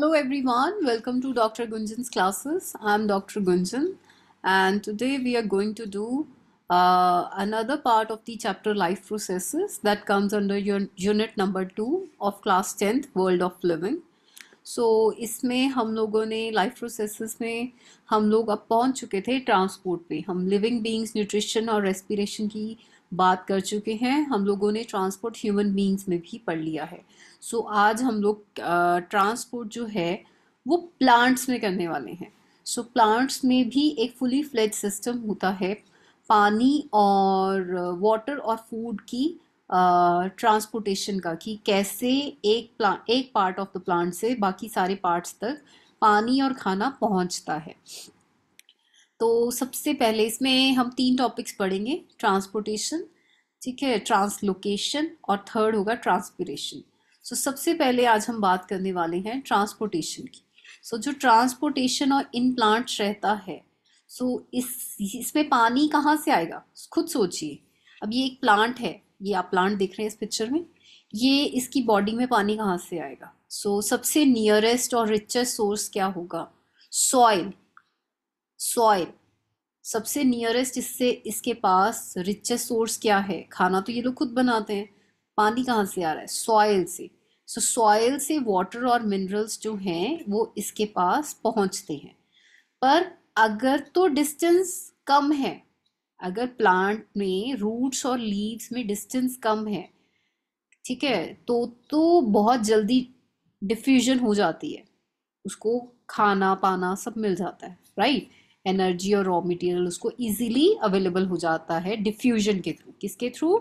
Hello everyone, welcome to Dr. Gunjan's classes. I'm Dr. Gunjan and today we are going to do uh, another part of the chapter life processes that comes under your unit number 2 of class 10th world of living. so, इसमें हम लोगों ने life processes में हम लोग अब पहुंच चुके थे ट्रांसपोर्ट पे हम लिविंग बींग्स न्यूट्रिशन और रेस्पिरेशन की बात कर चुके हैं हम लोगों ने ट्रांसपोर्ट ह्यूमन बींग्स में भी पढ़ लिया है सो so, आज हम लोग ट्रांसपोर्ट जो है वो प्लांट्स में करने वाले हैं सो so, प्लांट्स में भी एक फुली फ्लेज सिस्टम होता है पानी और वाटर और फूड की ट्रांसपोर्टेशन uh, का कि कैसे एक प्लांट एक पार्ट ऑफ द प्लांट से बाकी सारे पार्ट्स तक पानी और खाना पहुंचता है तो सबसे पहले इसमें हम तीन टॉपिक्स पढ़ेंगे ट्रांसपोर्टेशन ठीक है ट्रांसलोकेशन और थर्ड होगा ट्रांसपीरेशन सो so, सबसे पहले आज हम बात करने वाले हैं ट्रांसपोर्टेशन की सो so, जो ट्रांसपोर्टेशन और प्लांट्स रहता है सो so, इस इसमें पानी कहाँ से आएगा खुद सोचिए अब ये एक प्लांट है ये आप प्लांट देख रहे हैं इस पिक्चर में ये इसकी बॉडी में पानी कहाँ से आएगा सो so, सबसे नियरेस्ट और रिचेस्ट सोर्स क्या होगा सॉइल सॉइल सबसे नियरेस्ट इससे इसके पास रिचेस्ट सोर्स क्या है खाना तो ये लोग खुद बनाते हैं पानी कहाँ से आ रहा है सॉइल से सो so, सॉइल से वाटर और मिनरल्स जो हैं वो इसके पास पहुँचते हैं पर अगर तो डिस्टेंस कम है अगर प्लांट में रूट्स और लीव्स में डिस्टेंस कम है ठीक है तो तो बहुत जल्दी डिफ्यूजन हो जाती है उसको खाना पाना सब मिल जाता है राइट right? एनर्जी और रॉ मटेरियल उसको इजीली अवेलेबल हो जाता है डिफ्यूजन के थ्रू किसके थ्रू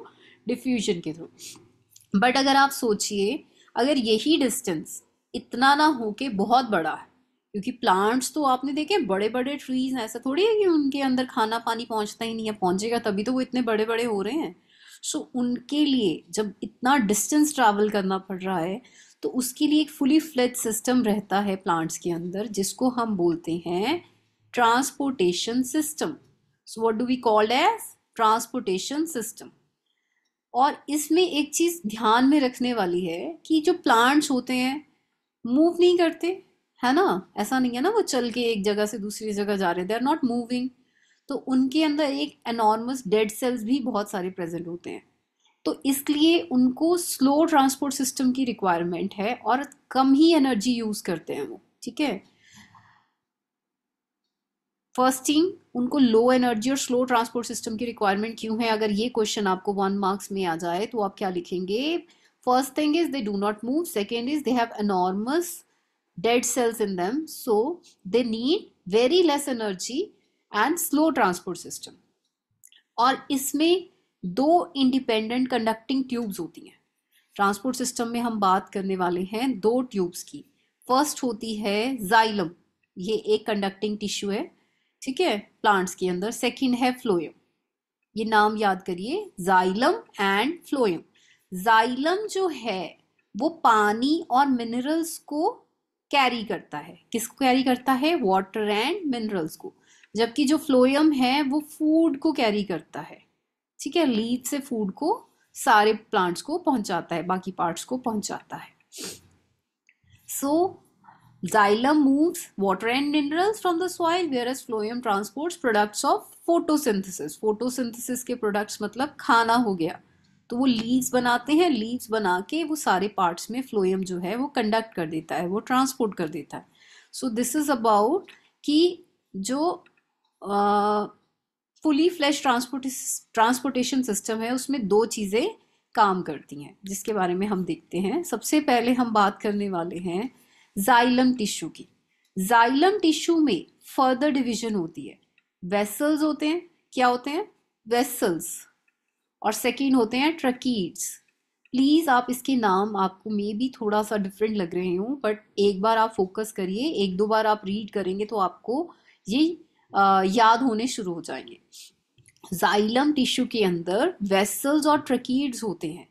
डिफ्यूजन के थ्रू बट अगर आप सोचिए अगर यही डिस्टेंस इतना ना हो के बहुत बड़ा है क्योंकि प्लांट्स तो आपने देखे बड़े बड़े ट्रीज हैं ऐसा थोड़ी है कि उनके अंदर खाना पानी पहुंचता ही नहीं है पहुंचेगा तभी तो वो इतने बड़े बड़े हो रहे हैं सो so, उनके लिए जब इतना डिस्टेंस ट्रैवल करना पड़ रहा है तो उसके लिए एक फुली फ्लेज सिस्टम रहता है प्लांट्स के अंदर जिसको हम बोलते हैं transportation system. So what do we call as transportation system? और इसमें एक चीज़ ध्यान में रखने वाली है कि जो प्लांट्स होते हैं मूव नहीं करते है ना ऐसा नहीं है ना वो चल के एक जगह से दूसरी जगह जा रहे दे आर नॉट मूविंग तो उनके अंदर एक एनॉर्मस डेड सेल्स भी बहुत सारे प्रेजेंट होते हैं तो इसलिए उनको स्लो ट्रांसपोर्ट सिस्टम की रिक्वायरमेंट है और कम ही एनर्जी यूज़ करते हैं वो ठीक है फर्स्ट थिंग उनको लो एनर्जी और स्लो ट्रांसपोर्ट सिस्टम की रिक्वायरमेंट क्यों है अगर ये क्वेश्चन आपको वन मार्क्स में आ जाए तो आप क्या लिखेंगे first thing is they do not move second is they have enormous dead cells in them so they need very less energy and slow transport system और इसमें दो इंडिपेंडेंट कंडक्टिंग ट्यूब्स होती हैं ट्रांसपोर्ट सिस्टम में हम बात करने वाले हैं दो ट्यूब्स की फर्स्ट होती है जाइलम ये एक कंडक्टिंग टिश्यू है ठीक है प्लांट्स के अंदर सेकंड है फ्लोयम ये नाम याद करिए जाइलम एंड फ्लोयम जाइलम जो है वो पानी और मिनरल्स को कैरी करता है किसको कैरी करता है वाटर एंड मिनरल्स को जबकि जो फ्लोयम है वो फूड को कैरी करता है ठीक है लीड से फूड को सारे प्लांट्स को पहुंचाता है बाकी पार्ट्स को पहुंचाता है सो Xylem moves water and minerals from the soil whereas phloem transports products of photosynthesis. Photosynthesis के products मतलब खाना हो गया तो वो लीव्स बनाते हैं लीव्स बना के वो सारे पार्ट्स में फ्लोएम जो है वो कंडक्ट कर देता है वो ट्रांसपोर्ट कर देता है सो दिस इज अबाउट कि जो fully fledged transport transportation system है उसमें दो चीज़ें काम करती हैं जिसके बारे में हम देखते हैं सबसे पहले हम बात करने वाले हैं जाइलम टिश्यू की जाइलम टिश्यू में फर्दर डिवीजन होती है वेसल्स होते हैं क्या होते हैं वेसल्स और सेकेंड होते हैं ट्रकीड्स प्लीज़ आप इसके नाम आपको मे भी थोड़ा सा डिफरेंट लग रहे हूँ बट एक बार आप फोकस करिए एक दो बार आप रीड करेंगे तो आपको ये आ, याद होने शुरू हो जाएंगे जाइलम टिश्यू के अंदर वेसल्स और ट्रकीड्स होते हैं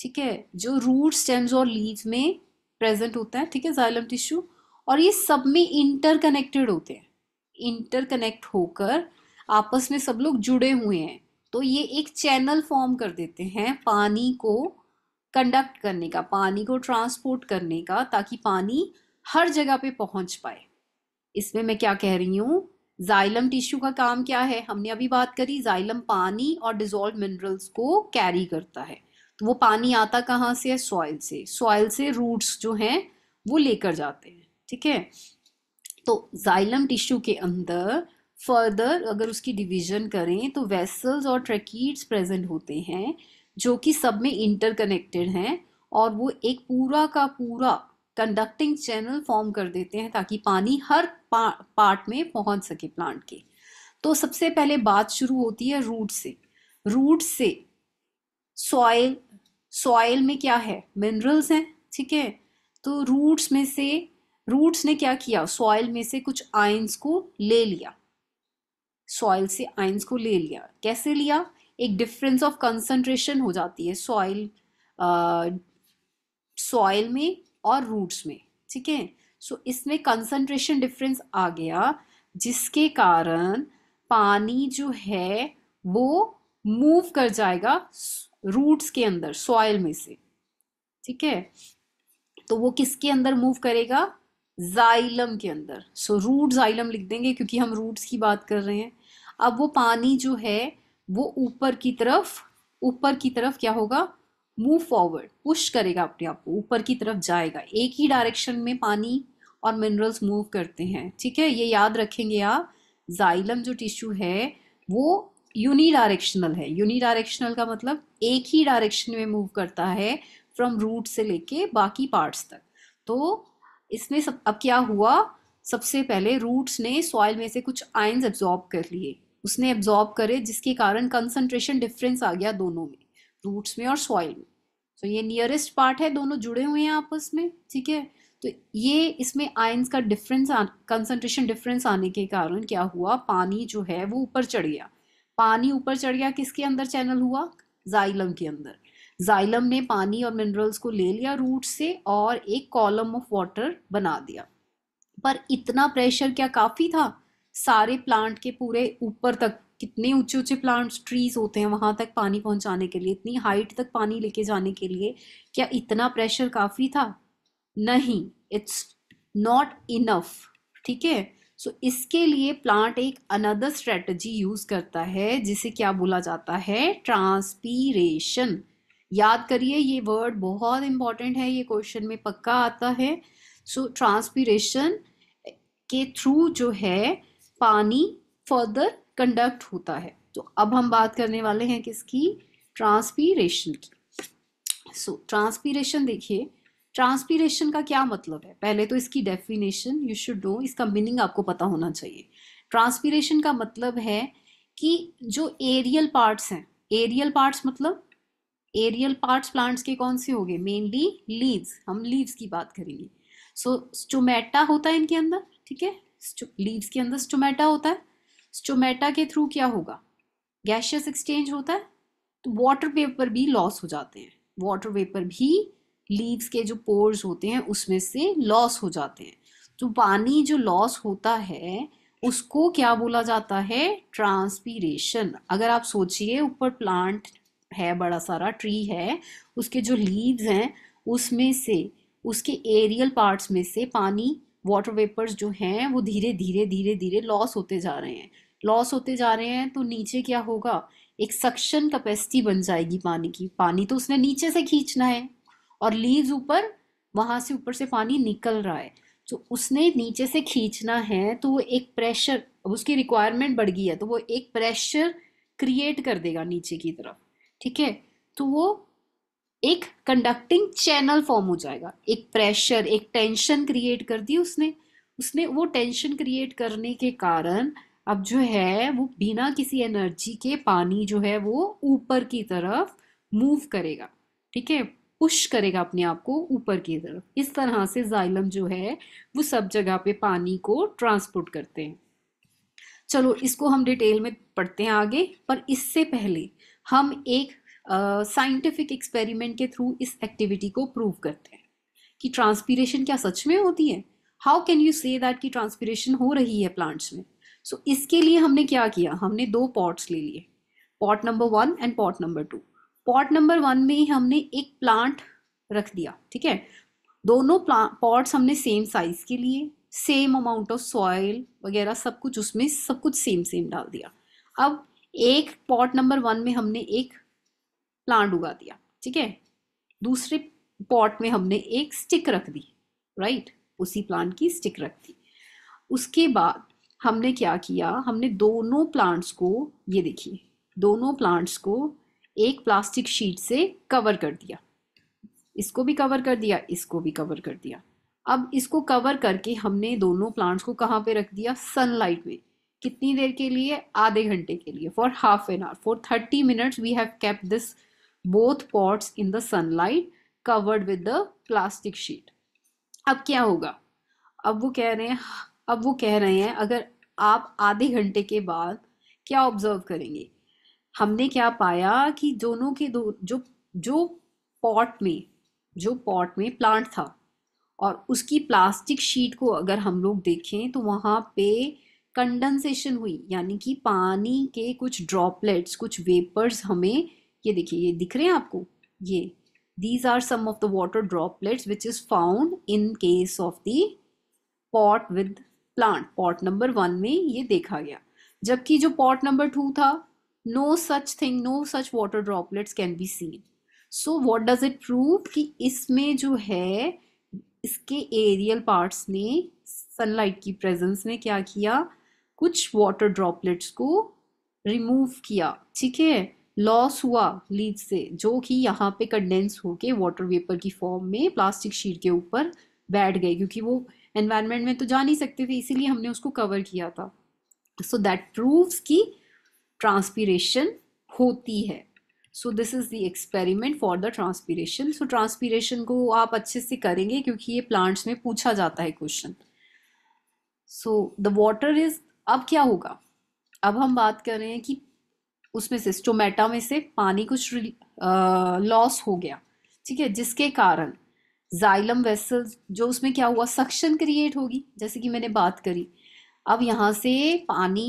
ठीक है जो रूट स्टेम्स और लीव्स में प्रेजेंट होता है ठीक है जाइलम टिश्यू और ये सब में इंटरकनेक्टेड होते हैं इंटरकनेक्ट होकर आपस में सब लोग जुड़े हुए हैं तो ये एक चैनल फॉर्म कर देते हैं पानी को कंडक्ट करने का पानी को ट्रांसपोर्ट करने का ताकि पानी हर जगह पे पहुंच पाए इसमें मैं क्या कह रही हूँ जाइलम टिश्यू का काम क्या है हमने अभी बात करी जाइलम पानी और डिजोल्व मिनरल्स को कैरी करता है तो वो पानी आता कहाँ से है सॉइल से सॉइल से रूट्स जो हैं वो लेकर जाते हैं ठीक है तो जाइलम टिश्यू के अंदर फर्दर अगर उसकी डिवीजन करें तो वेसल्स और ट्रैकीट्स प्रेजेंट होते हैं जो कि सब में इंटरकनेक्टेड हैं और वो एक पूरा का पूरा कंडक्टिंग चैनल फॉर्म कर देते हैं ताकि पानी हर पा, पार्ट में पहुंच सके प्लांट के तो सबसे पहले बात शुरू होती है रूट से रूट से सॉइल सॉइल में क्या है मिनरल्स हैं ठीक है तो रूट्स में से रूट्स ने क्या किया सॉइल में से कुछ आइंस को ले लिया सॉइल से आइंस को ले लिया कैसे लिया एक डिफरेंस ऑफ कंसंट्रेशन हो जाती है सॉइल सॉइल uh, में और रूट्स में ठीक है सो इसमें कंसंट्रेशन डिफरेंस आ गया जिसके कारण पानी जो है वो मूव कर जाएगा रूट्स के अंदर सॉयल में से ठीक है तो वो किसके अंदर मूव करेगा जाइलम के अंदर सो रूट जाइलम लिख देंगे क्योंकि हम रूट्स की बात कर रहे हैं अब वो पानी जो है वो ऊपर की तरफ ऊपर की तरफ क्या होगा मूव फॉरवर्ड पुश करेगा अपने आप को ऊपर की तरफ जाएगा एक ही डायरेक्शन में पानी और मिनरल्स मूव करते हैं ठीक है ये याद रखेंगे आप जाइलम जो टिश्यू है वो यूनी डायरेक्शनल है यूनी डायरेक्शनल का मतलब एक ही डायरेक्शन में मूव करता है फ्रॉम रूट से लेके बाकी पार्ट्स तक तो इसमें सब अब क्या हुआ सबसे पहले रूट्स ने सॉइल में से कुछ आयन्स एब्जॉर्ब कर लिए उसने एब्जॉर्ब करे जिसके कारण कंसनट्रेशन डिफरेंस आ गया दोनों में रूट्स में और सॉइल में तो ये नियरेस्ट पार्ट है दोनों जुड़े हुए हैं आपस में ठीक है तो ये इसमें आयन्स का डिफरेंस कंसनट्रेशन डिफरेंस आने के कारण क्या हुआ पानी जो है वो ऊपर चढ़ गया पानी ऊपर चढ़ गया किसके अंदर चैनल हुआ जाइलम के अंदर जाइलम ने पानी और मिनरल्स को ले लिया रूट से और एक कॉलम ऑफ वाटर बना दिया पर इतना प्रेशर क्या काफ़ी था सारे प्लांट के पूरे ऊपर तक कितने ऊंचे ऊंचे प्लांट्स ट्रीज होते हैं वहां तक पानी पहुंचाने के लिए इतनी हाइट तक पानी लेके जाने के लिए क्या इतना प्रेशर काफ़ी था नहीं इट्स नॉट इनफ ठीक है सो so, इसके लिए प्लांट एक अनदर स्ट्रेटजी यूज करता है जिसे क्या बोला जाता है ट्रांसपीरेशन याद करिए ये वर्ड बहुत इंपॉर्टेंट है ये क्वेश्चन में पक्का आता है सो so, ट्रांसपीरेशन के थ्रू जो है पानी फर्दर कंडक्ट होता है तो अब हम बात करने वाले हैं किसकी ट्रांसपीरेशन की सो ट्रांसपीरेशन देखिए ट्रांसपीरेशन का क्या मतलब है पहले तो इसकी डेफिनेशन यू शुड नो इसका मीनिंग आपको पता होना चाहिए ट्रांसपीरेशन का मतलब है कि जो एरियल पार्ट्स हैं एरियल पार्ट्स मतलब एरियल पार्ट्स प्लांट्स के कौन से होंगे मेनली लीव्स हम लीव्स की बात करेंगे सो so, स्टोमेटा होता है इनके अंदर ठीक है लीव्स के अंदर स्टोमेटा होता है स्टोमेटा के थ्रू क्या होगा गैशियस एक्सचेंज होता है तो वाटर वेपर भी लॉस हो जाते हैं वाटर वेपर भी लीव्स के जो पोर्स होते हैं उसमें से लॉस हो जाते हैं तो पानी जो लॉस होता है उसको क्या बोला जाता है ट्रांसपीरेशन अगर आप सोचिए ऊपर प्लांट है बड़ा सारा ट्री है उसके जो लीव्स हैं उसमें से उसके एरियल पार्ट्स में से पानी वाटर वेपर्स जो हैं वो धीरे धीरे धीरे धीरे लॉस होते जा रहे हैं लॉस होते जा रहे हैं तो नीचे क्या होगा एक सक्शन कैपेसिटी बन जाएगी पानी की पानी तो उसने नीचे से खींचना है और लीव्स ऊपर वहां से ऊपर से पानी निकल रहा है तो उसने नीचे से खींचना है तो वो एक प्रेशर उसकी रिक्वायरमेंट बढ़ गई है तो वो एक प्रेशर क्रिएट कर देगा नीचे की तरफ ठीक है तो वो एक कंडक्टिंग चैनल फॉर्म हो जाएगा एक प्रेशर एक टेंशन क्रिएट कर दी उसने उसने वो टेंशन क्रिएट करने के कारण अब जो है वो बिना किसी एनर्जी के पानी जो है वो ऊपर की तरफ मूव करेगा ठीक है पुश करेगा अपने आप को ऊपर की तरफ इस तरह से जाइलम जो है वो सब जगह पे पानी को ट्रांसपोर्ट करते हैं चलो इसको हम डिटेल में पढ़ते हैं आगे पर इससे पहले हम एक साइंटिफिक uh, एक्सपेरिमेंट के थ्रू इस एक्टिविटी को प्रूव करते हैं कि ट्रांसपीरेशन क्या सच में होती है how can you say that कि ट्रांसपीरेशन हो रही है प्लांट्स में सो so, इसके लिए हमने क्या किया हमने दो पॉट्स ले लिए pot number one and pot number two pot number one में ही हमने एक प्लांट रख दिया ठीक है दोनों पॉट्स हमने सेम साइज के लिए सेम अमाउंट ऑफ सॉइल वगैरह सब कुछ उसमें सब कुछ सेम सेम डाल दिया अब एक पॉट नंबर वन में हमने एक प्लांट उगा दिया ठीक है दूसरे पॉट में हमने एक स्टिक रख दी राइट उसी प्लांट की स्टिक रख दी उसके बाद हमने क्या किया हमने दोनों प्लांट्स को ये देखिए दोनों प्लांट्स को एक प्लास्टिक शीट से कवर कर दिया इसको भी कवर कर दिया इसको भी कवर कर दिया अब इसको कवर करके हमने दोनों प्लांट्स को कहाँ पे रख दिया सनलाइट में कितनी देर के लिए आधे घंटे के लिए for half an hour for thirty minutes we have kept this both pots in the sunlight covered with the plastic sheet अब क्या होगा अब वो कह रहे हैं अब वो कह रहे हैं अगर आप आधे घंटे के बाद क्या ऑब्जर्व करेंगे हमने क्या पाया कि दोनों के दो जो जो पॉट में जो पॉट में प्लांट था और उसकी प्लास्टिक शीट को अगर हम लोग देखें तो वहाँ पे कंडेंसेशन हुई यानी कि पानी के कुछ ड्रॉपलेट्स कुछ वेपर्स हमें ये देखिए ये दिख रहे हैं आपको ये these are some of the water droplets which is found in case of the pot with plant pot number one में ये देखा गया जबकि जो पॉट नंबर टू था no such thing no such water droplets can be seen so what does it prove कि इसमें जो है इसके एरियल पार्ट्स ने सनलाइट की प्रेजेंस ने क्या किया कुछ वाटर ड्रॉपलेट्स को रिमूव किया ठीक है लॉस हुआ लीड से जो कि यहाँ पे कंडेंस होके वाटर वेपर की फॉर्म में प्लास्टिक शीट के ऊपर बैठ गए क्योंकि वो एनवायरनमेंट में तो जा नहीं सकते थे इसीलिए हमने उसको कवर किया था सो दैट प्रूव्स कि ट्रांसपीरेशन होती है so this is the experiment for the transpiration so transpiration को आप अच्छे से करेंगे क्योंकि ये प्लांट्स में पूछा जाता है question so the water is अब क्या होगा अब हम बात कर रहे हैं कि उसमें से स्टोमेटा में से पानी कुछ लॉस हो गया ठीक है जिसके कारण जाइलम वेसल्स जो उसमें क्या हुआ सक्शन क्रिएट होगी जैसे कि मैंने बात करी अब यहाँ से पानी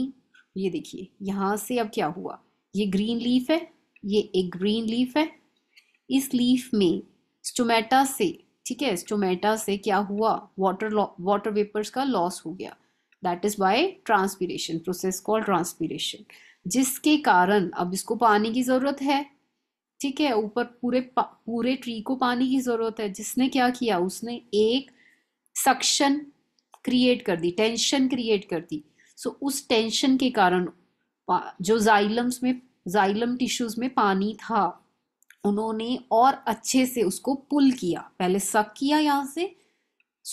ये देखिए यहाँ से अब क्या हुआ ये ग्रीन लीफ है ये एक ग्रीन लीफ है इस लीफ में स्टोमेटा से ठीक है स्टोमेटा से क्या हुआ वाटर वाटर वेपर्स का लॉस हो गया that is by transpiration process call transpiration जिसके कारण अब इसको पानी की ज़रूरत है ठीक है ऊपर पूरे पूरे ट्री को पानी की ज़रूरत है जिसने क्या किया उसने एक सक्शन क्रिएट कर दी टेंशन क्रिएट कर दी सो उस टेंशन के कारण जो जाइलम्स में जाइलम टिश्यूज में पानी था उन्होंने और अच्छे से उसको पुल किया पहले सक किया यहाँ से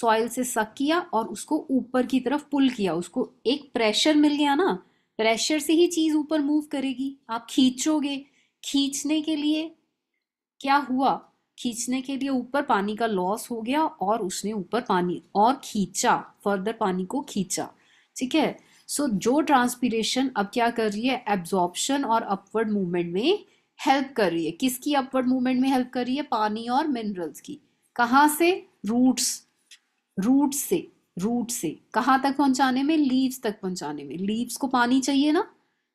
सॉइल से सक किया और उसको ऊपर की तरफ पुल किया उसको एक प्रेशर मिल गया ना प्रेशर से ही चीज़ ऊपर मूव करेगी आप खींचोगे खींचने के लिए क्या हुआ खींचने के लिए ऊपर पानी का लॉस हो गया और उसने ऊपर पानी और खींचा फर्दर पानी को खींचा ठीक है सो so, जो ट्रांसपीरेशन अब क्या कर रही है एब्जॉर्बशन और अपवर्ड मूवमेंट में हेल्प कर रही है किसकी अपवर्ड मूवमेंट में हेल्प कर रही है पानी और मिनरल्स की कहाँ से रूट्स रूट से रूट से कहाँ तक पहुँचाने में लीव्स तक पहुँचाने में लीव्स को पानी चाहिए ना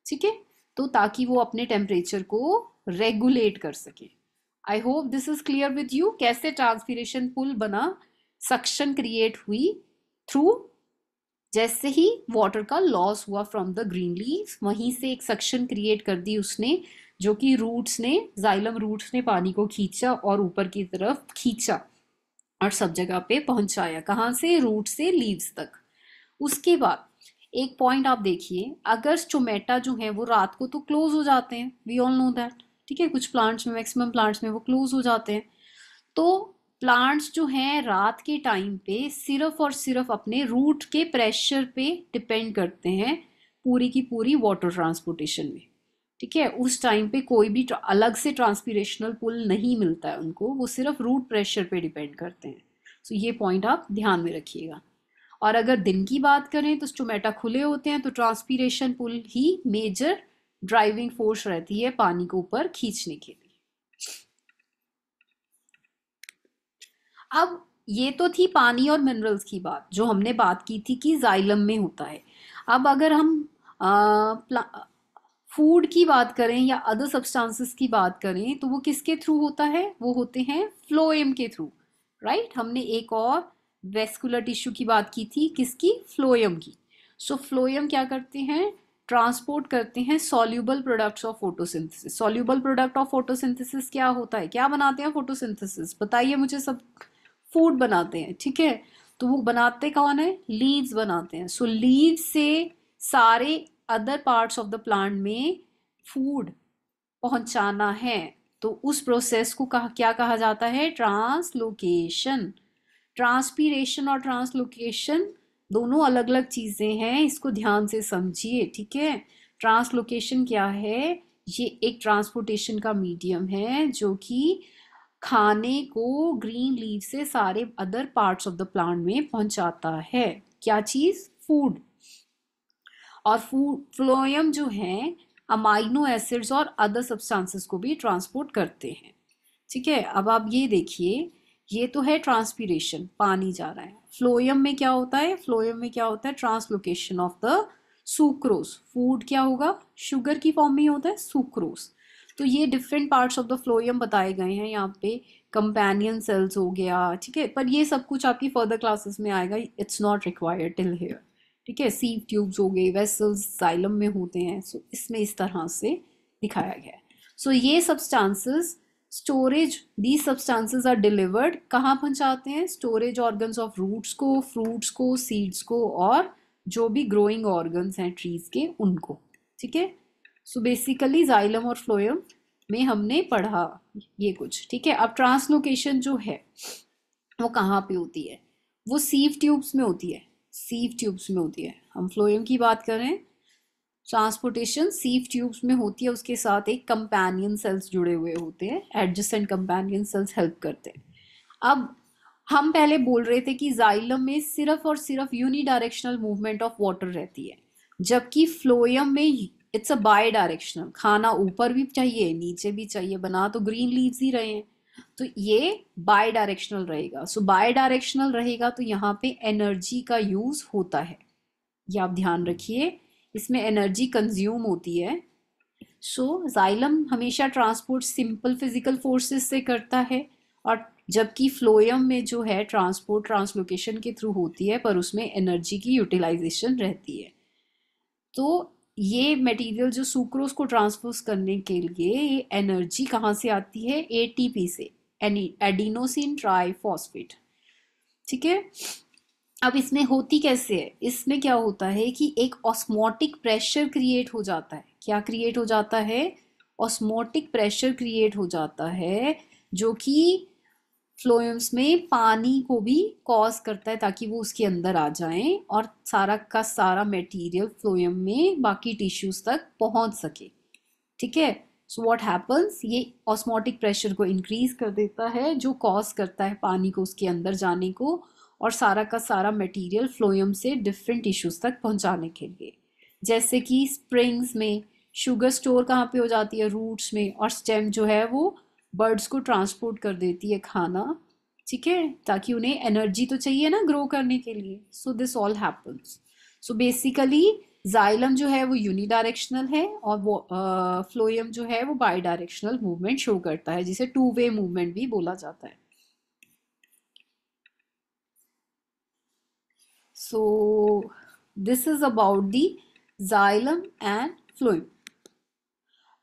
ठीक है तो ताकि वो अपने टेम्परेचर को रेगुलेट कर सके I hope this is clear with you कैसे ट्रांसपीरेशन पुल बना सक्शन क्रिएट हुई थ्रू जैसे ही वाटर का लॉस हुआ फ्रॉम द ग्रीन लीव वहीं से एक सक्शन क्रिएट कर दी उसने जो कि रूट्स ने जाइलम रूट्स ने पानी को खींचा और ऊपर की तरफ खींचा और सब जगह पे पहुंचाया कहाँ से रूट से लीव्स तक उसके बाद एक पॉइंट आप देखिए अगर स्टोमेटा जो है वो रात को तो क्लोज हो जाते हैं वी ऑल नो दैट ठीक है कुछ प्लांट्स में मैक्सिमम प्लांट्स में वो क्लोज हो जाते हैं तो प्लांट्स जो हैं रात के टाइम पे सिर्फ और सिर्फ अपने रूट के प्रेशर पे डिपेंड करते हैं पूरी की पूरी वाटर ट्रांसपोर्टेशन में ठीक है उस टाइम पे कोई भी अलग से ट्रांसपीरेशनल पुल नहीं मिलता है उनको वो सिर्फ रूट प्रेशर पे डिपेंड करते हैं सो so ये पॉइंट आप ध्यान में रखिएगा और अगर दिन की बात करें तो स्टोमेटा खुले होते हैं तो ट्रांसपीरेशन पुल ही मेजर ड्राइविंग फोर्स रहती है पानी को ऊपर खींचने के अब ये तो थी पानी और मिनरल्स की बात जो हमने बात की थी कि जाइलम में होता है अब अगर हम फूड की बात करें या अदर सब्सटेंसेस की बात करें तो वो किसके थ्रू होता है वो होते हैं फ्लोएम के थ्रू राइट right? हमने एक और वेस्कुलर टिश्यू की बात की थी किसकी फ्लोएम की सो so, फ्लोएम क्या करते हैं ट्रांसपोर्ट करते हैं soluble products of photosynthesis soluble product of photosynthesis क्या होता है क्या बनाते हैं फोटोसिंथेसिस बताइए मुझे सब फूड बनाते हैं ठीक है तो वो बनाते कौन है लीव्स बनाते हैं सो so, लीव से सारे other parts of the plant में फूड पहुंचाना है तो उस प्रोसेस को कहा क्या कहा जाता है ट्रांसलोकेशन ट्रांसपीरेशन और ट्रांसलोकेशन दोनों अलग अलग चीज़ें हैं इसको ध्यान से समझिए ठीक है ट्रांसलोकेशन क्या है ये एक ट्रांसपोर्टेशन का मीडियम है जो कि खाने को ग्रीन लीव से सारे other parts of the plant में पहुंचाता है क्या चीज फूड और फूड फ्लोयम जो है अमाइनो एसिड्स और अदर सब्सटेंसेस को भी ट्रांसपोर्ट करते हैं ठीक है अब आप ये देखिए ये तो है ट्रांसपीरेशन पानी जा रहा है फ्लोयम में क्या होता है फ्लोएम में क्या होता है translocation of the sucrose food क्या होगा शुगर की फॉर्म में होता है सुक्रोस तो ये different parts of the phloem बताए गए हैं यहाँ पे कंपेनियन सेल्स हो गया ठीक है पर ये सब कुछ आपकी फर्दर क्लासेस में आएगा it's not required till here ठीक है सीव ट्यूब्स हो गए वेसल्स साइलम में होते हैं सो so, इसमें इस तरह से दिखाया गया है सो so, ये substances storage the substances are delivered कहाँ पहुँचाते हैं स्टोरेज ऑर्गन्स ऑफ रूट्स को फ्रूट्स को सीड्स को और जो भी ग्रोइंग ऑर्गन्स हैं ट्रीज के उनको ठीक है सो बेसिकली जाइलम और फ्लोयम में हमने पढ़ा ये कुछ ठीक है अब ट्रांसलोकेशन जो है वो कहाँ पे होती है वो सीव ट्यूब्स में होती है सीव ट्यूब्स में होती है हम फ्लोएम की बात करें ट्रांसपोर्टेशन सीव ट्यूब्स में होती है उसके साथ एक कंपेनियन सेल्स जुड़े हुए होते हैं एडजस्टेंट कंपेनियन सेल्स हेल्प करते हैं अब हम पहले बोल रहे थे कि जाइलम में सिर्फ और सिर्फ यूनिडायरेक्शनल मूवमेंट ऑफ वाटर रहती है जबकि फ्लोयम में इट्स अ बाय डायरेक्शनल खाना ऊपर भी चाहिए नीचे भी चाहिए बना तो ग्रीन लीव्स ही रहे हैं तो ये बाय डायरेक्शनल रहेगा सो बाय डायरेक्शनल रहेगा तो यहाँ पे एनर्जी का यूज होता है ये आप ध्यान रखिए इसमें एनर्जी कंज्यूम होती है सो so, जाइलम हमेशा ट्रांसपोर्ट सिंपल फिजिकल फोर्सेस से करता है और जबकि फ्लोयम में जो है ट्रांसपोर्ट ट्रांसलोकेशन के थ्रू होती है पर उसमें एनर्जी की यूटिलाइजेशन रहती है तो ये मटेरियल जो सुक्रोज को ट्रांसपोज करने के लिए ये एनर्जी कहाँ से आती है एटीपी से एडिनोसिन ट्राइफॉस्फेट ठीक है अब इसमें होती कैसे है इसमें क्या होता है कि एक ऑस्मोटिक प्रेशर क्रिएट हो जाता है क्या क्रिएट हो जाता है ऑस्मोटिक प्रेशर क्रिएट हो जाता है जो कि फ्लोएम्स में पानी को भी कॉज करता है ताकि वो उसके अंदर आ जाए और सारा का सारा मटेरियल फ्लोएम में बाकी टिश्यूज तक पहुंच सके ठीक है सो व्हाट हैपन्स ये ऑस्मोटिक प्रेशर को इंक्रीज कर देता है जो कॉज करता है पानी को उसके अंदर जाने को और सारा का सारा मटेरियल फ्लोएम से डिफरेंट टिश्यूज तक पहुँचाने के लिए जैसे कि स्प्रिंग्स में शुगर स्टोर कहाँ पे हो जाती है रूट्स में और स्टेम जो है वो बर्ड्स को ट्रांसपोर्ट कर देती है खाना ठीक है ताकि उन्हें एनर्जी तो चाहिए ना ग्रो करने के लिए so this all happens so basically xylem जो है वो यूनिडायरेक्शनल है और वो फ्लोयम uh, जो है वो बाई डायरेक्शनल मूवमेंट शो करता है जिसे टू वे मूवमेंट भी बोला जाता है so this is about the xylem and phloem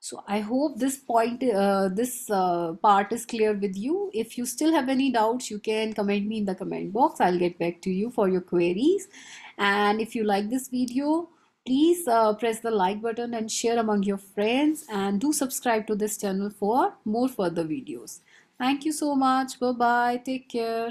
So I hope this point, uh, this uh, part is clear with you. If you still have any doubts, you can comment me in the comment box. I'll get back to you for your queries. And if you like this video, please uh, press the like button and share among your friends and do subscribe to this channel for more further videos. Thank you so much. Bye-bye. Take care.